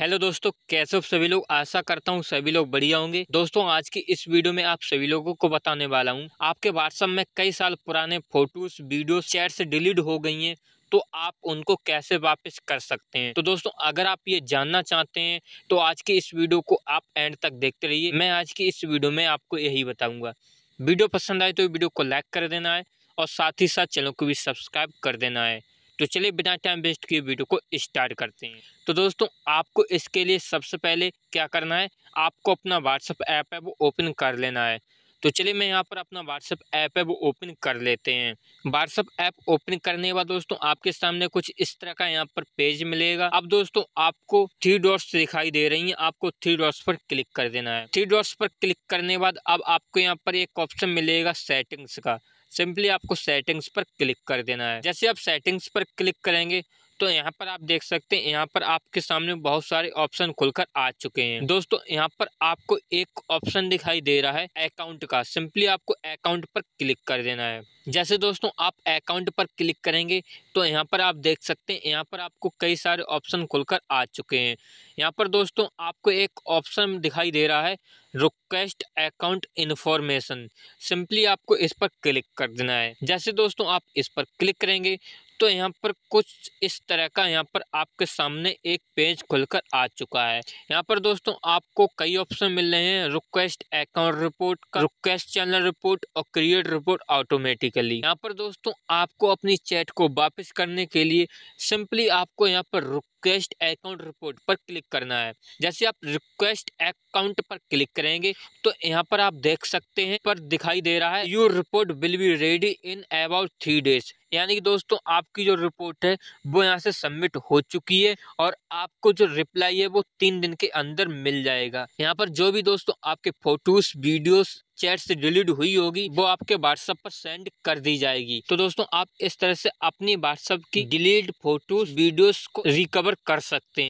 Hello दोस्तों कैसे हो सभी लोग आशा करता हूँ सभी लोग बढ़िया होंगे दोस्तों आज की इस वीडियो में आप सभी लोगों को बताने वाला हूँ आपके व्हाट्सएप में कई साल पुराने फोटोज वीडियो चैट्स डिलीट हो गई हैं तो आप उनको कैसे वापस कर सकते हैं तो दोस्तों अगर आप ये जानना चाहते हैं तो आज की इस वीडियो को आप एंड तक देखते रहिए मैं आज की इस वीडियो में आपको यही बताऊँगा वीडियो पसंद आए तो वीडियो को लाइक कर देना है और साथ ही साथ चैनल को भी सब्सक्राइब कर देना है तो चलिए बिना टाइम वेस्ट किए वीडियो को स्टार्ट करते हैं तो दोस्तों आपको इसके लिए सबसे पहले क्या करना है आपको अपना व्हाट्सअप ऐप है वो ओपन कर लेना है तो चलिए मैं यहाँ पर अपना व्हाट्सअप ऐप है वो ओपन कर लेते हैं व्हाट्सअप ऐप ओपन करने के बाद दोस्तों आपके सामने कुछ इस तरह का यहाँ पर पेज मिलेगा अब दोस्तों आपको थ्री डॉट्स दिखाई दे रही हैं आपको थ्री डॉट्स पर क्लिक कर देना है थ्री डॉट्स पर क्लिक करने के बाद अब आपको यहाँ पर एक ऑप्शन मिलेगा सेटिंग्स का सिंपली आपको सेटिंग्स पर क्लिक कर देना है जैसे आप सेटिंग्स पर क्लिक करेंगे तो यहाँ पर आप देख सकते हैं यहाँ पर आपके सामने बहुत सारे ऑप्शन खुलकर आ चुके हैं दोस्तों यहाँ पर आपको एक ऑप्शन दिखाई दे रहा है अकाउंट का सिंपली आपको अकाउंट पर क्लिक कर देना है जैसे दोस्तों आप अकाउंट पर क्लिक करेंगे तो यहाँ पर आप देख सकते हैं यहाँ पर आपको कई सारे ऑप्शन खुलकर आ चुके हैं यहाँ पर दोस्तों आपको एक ऑप्शन दिखाई दे रहा है रिक्वेस्ट अकाउंट इन्फॉर्मेशन सिंपली आपको इस पर क्लिक कर देना है जैसे दोस्तों आप इस पर क्लिक करेंगे तो यहाँ पर कुछ इस तरह का यहाँ पर आपके सामने एक पेज खुलकर आ चुका है यहाँ पर दोस्तों आपको कई ऑप्शन मिल रहे हैं रिक्वेस्ट अकाउंट रिपोर्ट का रिक्वेस्ट चैनल रिपोर्ट और क्रिएट रिपोर्ट ऑटोमेटिक कर ली यहाँ पर दोस्तों आपको अपनी चैट को वापस करने के लिए सिंपली आपको यहाँ पर रिक्वेस्ट अकाउंट रिपोर्ट पर क्लिक करना है जैसे आप रिक्वेस्ट अकाउंट पर क्लिक करेंगे तो यहाँ पर आप देख सकते हैं पर दिखाई दे रहा है your report will be ready in about three days यानी कि दोस्तों आपकी जो रिपोर्ट है वो यहाँ से सबमिट हो चुकी है और आपको जो रिप्लाई है वो तीन दिन के अंदर मिल जाएगा यहाँ पर जो भी दोस्तों आपके फोटोज वीडियोस चैट्स डिलीट हुई होगी वो आपके व्हाट्सएप पर सेंड कर दी जाएगी तो दोस्तों आप इस तरह से अपनी व्हाट्सएप की हम्म। डिलीट फोटोज वीडियोस को रिकवर कर सकते हैं